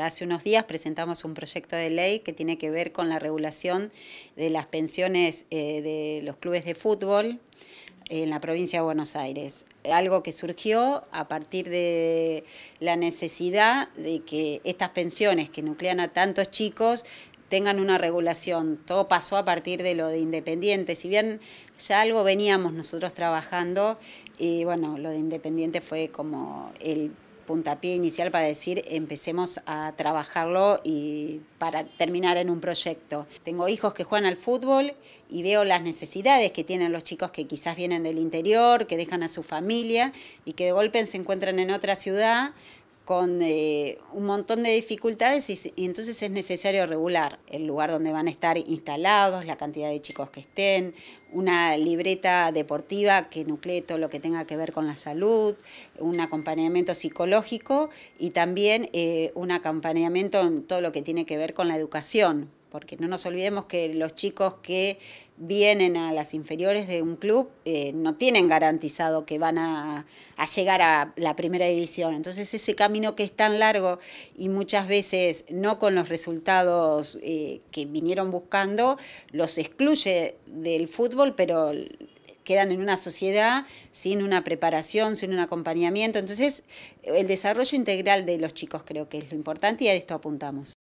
Hace unos días presentamos un proyecto de ley que tiene que ver con la regulación de las pensiones eh, de los clubes de fútbol en la provincia de Buenos Aires. Algo que surgió a partir de la necesidad de que estas pensiones que nuclean a tantos chicos tengan una regulación. Todo pasó a partir de lo de Independiente. Si bien ya algo veníamos nosotros trabajando, y eh, bueno, lo de Independiente fue como el puntapié inicial para decir empecemos a trabajarlo y para terminar en un proyecto. Tengo hijos que juegan al fútbol y veo las necesidades que tienen los chicos que quizás vienen del interior, que dejan a su familia y que de golpe se encuentran en otra ciudad con eh, un montón de dificultades y, entonces es necesario regular el lugar donde van a estar instalados, la cantidad de chicos que estén, una libreta deportiva que nuclee todo lo que tenga que ver con la salud, un acompañamiento psicológico y también eh, un acompañamiento en todo lo que tiene que ver con la educación, porque no nos olvidemos que los chicos que vienen a las inferiores de un club eh, no tienen garantizado que van a, llegar a la primera división. Entonces ese camino que es tan largo y muchas veces no con los resultados eh, que vinieron buscando, los excluye del fútbol, pero quedan en una sociedad sin una preparación, sin un acompañamiento. Entonces el desarrollo integral de los chicos creo que es lo importante y a esto apuntamos.